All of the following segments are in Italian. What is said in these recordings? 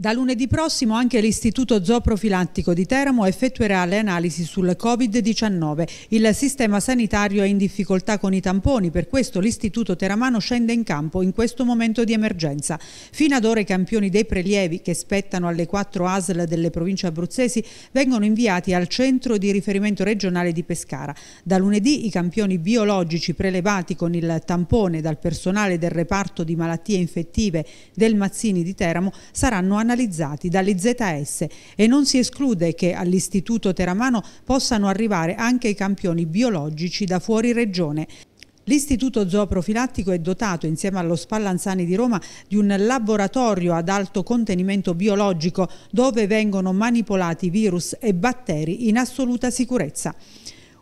Da lunedì prossimo anche l'Istituto Zooprofilattico di Teramo effettuerà le analisi sul Covid-19. Il sistema sanitario è in difficoltà con i tamponi, per questo l'Istituto Teramano scende in campo in questo momento di emergenza. Fino ad ora i campioni dei prelievi, che spettano alle quattro ASL delle province abruzzesi, vengono inviati al centro di riferimento regionale di Pescara. Da lunedì i campioni biologici prelevati con il tampone dal personale del reparto di malattie infettive del Mazzini di Teramo saranno analizzati analizzati dalle ZS e non si esclude che all'Istituto Teramano possano arrivare anche i campioni biologici da fuori regione. L'Istituto Zooprofilattico è dotato, insieme allo Spallanzani di Roma, di un laboratorio ad alto contenimento biologico dove vengono manipolati virus e batteri in assoluta sicurezza.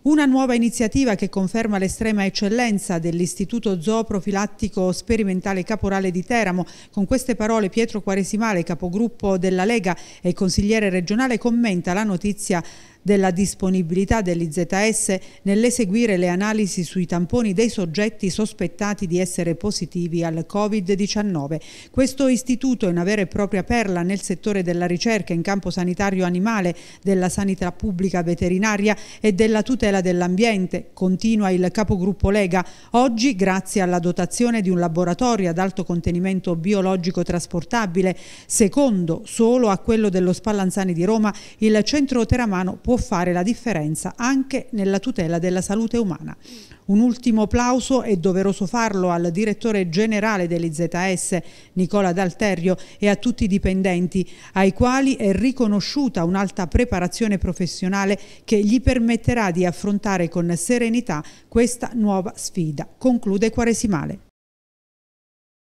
Una nuova iniziativa che conferma l'estrema eccellenza dell'Istituto Zooprofilattico Sperimentale Caporale di Teramo. Con queste parole Pietro Quaresimale, capogruppo della Lega e consigliere regionale, commenta la notizia della disponibilità dell'IZS nell'eseguire le analisi sui tamponi dei soggetti sospettati di essere positivi al Covid-19. Questo istituto è una vera e propria perla nel settore della ricerca in campo sanitario animale, della sanità pubblica veterinaria e della tutela dell'ambiente, continua il capogruppo Lega. Oggi, grazie alla dotazione di un laboratorio ad alto contenimento biologico trasportabile, secondo solo a quello dello Spallanzani di Roma, il centro teramano può fare la differenza anche nella tutela della salute umana. Un ultimo applauso è doveroso farlo al direttore generale dell'IZS Nicola D'Alterio e a tutti i dipendenti ai quali è riconosciuta un'alta preparazione professionale che gli permetterà di affrontare con serenità questa nuova sfida. Conclude Quaresimale.